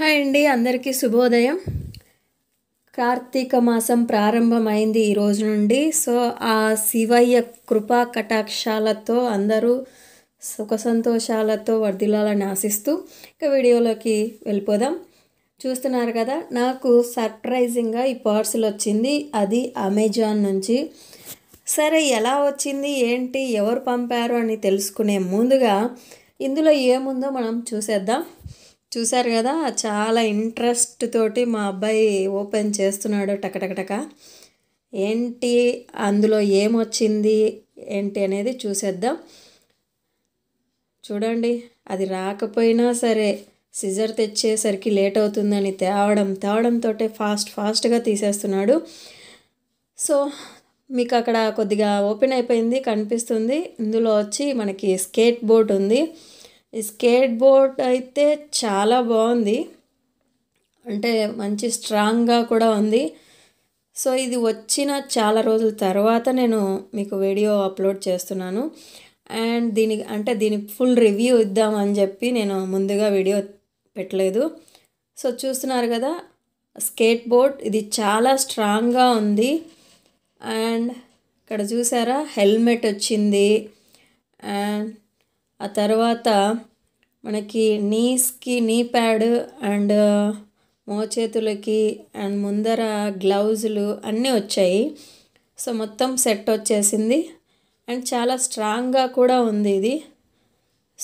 hi అండి అందరికీ శుభోదయం కార్తీక మాసం ప్రారంభమైంది ఈరోజు నుండి సో ఆ శివయ్య కృపా కటాక్షాలతో అందరూ సుఖ సంతోషాలతో వర్ధిల్లాలని ఆశిస్తూ ఇక వీడియోలోకి వెళ్ళిపోదాం చూస్తున్నారు కదా నాకు సర్ప్రైజింగ్గా ఈ పార్సిల్ వచ్చింది అది అమెజాన్ నుంచి సరే ఎలా వచ్చింది ఏంటి ఎవరు పంపారు అని తెలుసుకునే ముందుగా ఇందులో ఏముందో మనం చూసేద్దాం చూశారు కదా చాలా ఇంట్రెస్ట్ తోటి మా అబ్బాయి ఓపెన్ చేస్తున్నాడు టకటకటక ఏంటి అందులో ఏమొచ్చింది ఏంటి అనేది చూసేద్దాం చూడండి అది రాకపోయినా సరే సిజర్ తెచ్చేసరికి లేట్ అవుతుందని తేవడం తేవడంతో ఫాస్ట్ ఫాస్ట్గా తీసేస్తున్నాడు సో మీకు అక్కడ కొద్దిగా ఓపెన్ అయిపోయింది కనిపిస్తుంది ఇందులో వచ్చి మనకి స్కేట్ బోర్డ్ ఉంది ఈ స్కేట్ బోర్డ్ అయితే చాలా బాగుంది అంటే మంచి స్ట్రాంగ్గా కూడా ఉంది సో ఇది వచ్చిన చాలా రోజుల తర్వాత నేను మీకు వీడియో అప్లోడ్ చేస్తున్నాను అండ్ దీనికి అంటే దీని ఫుల్ రివ్యూ ఇద్దామని చెప్పి నేను ముందుగా వీడియో పెట్టలేదు సో చూస్తున్నారు కదా స్కేట్ బోర్డ్ ఇది చాలా స్ట్రాంగ్గా ఉంది అండ్ ఇక్కడ చూసారా హెల్మెట్ వచ్చింది అండ్ ఆ తర్వాత మనకి నీస్కి నీ ప్యాడ్ అండ్ మోచేతులకి అండ్ ముందర గ్లౌజులు అన్నీ వచ్చాయి సో మొత్తం సెట్ వచ్చేసింది అండ్ చాలా స్ట్రాంగ్గా కూడా ఉంది ఇది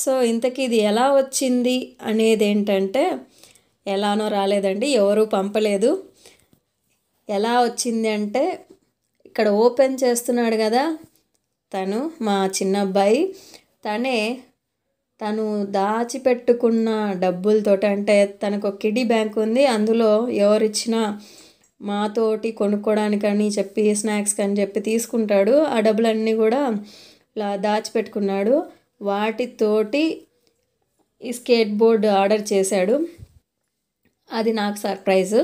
సో ఇంతకీ ఇది ఎలా వచ్చింది అనేది ఏంటంటే ఎలానో రాలేదండి ఎవరూ పంపలేదు ఎలా వచ్చింది అంటే ఇక్కడ ఓపెన్ చేస్తున్నాడు కదా తను మా చిన్న అబ్బాయి తనే తను దాచిపెట్టుకున్న డబ్బులతో అంటే తనకు ఒక కిడీ బ్యాంక్ ఉంది అందులో ఎవరిచ్చినా మాతోటి కొనుక్కోవడానికని చెప్పి స్నాక్స్ అని చెప్పి తీసుకుంటాడు ఆ డబ్బులన్నీ కూడా ఇలా దాచిపెట్టుకున్నాడు వాటితోటి ఈ స్కేట్ బోర్డు ఆర్డర్ చేశాడు అది నాకు సర్ప్రైజ్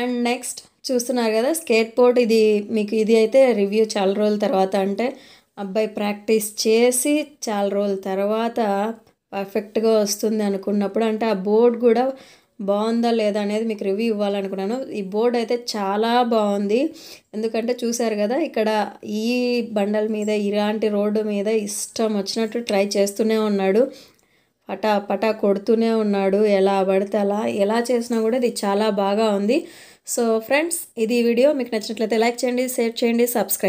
అండ్ నెక్స్ట్ చూస్తున్నారు కదా స్కేట్ బోర్డ్ ఇది మీకు ఇది అయితే రివ్యూ చాలా రోజుల తర్వాత అంటే అబ్బాయి ప్రాక్టీస్ చేసి చాలా రోజుల తర్వాత పర్ఫెక్ట్గా వస్తుంది అనుకున్నప్పుడు అంటే ఆ బోర్డ్ కూడా బాగుందా లేదా అనేది మీకు రివ్యూ ఇవ్వాలనుకున్నాను ఈ బోర్డ్ అయితే చాలా బాగుంది ఎందుకంటే చూశారు కదా ఇక్కడ ఈ బండల మీద ఇలాంటి రోడ్డు మీద ఇష్టం వచ్చినట్టు ట్రై చేస్తూనే ఉన్నాడు పటా పటా కొడుతూనే ఉన్నాడు ఎలా పడితే అలా ఎలా చేసినా కూడా ఇది చాలా బాగా ఉంది సో ఫ్రెండ్స్ ఇది వీడియో మీకు నచ్చినట్లయితే లైక్ చేయండి షేర్ చేయండి సబ్స్క్రైబ్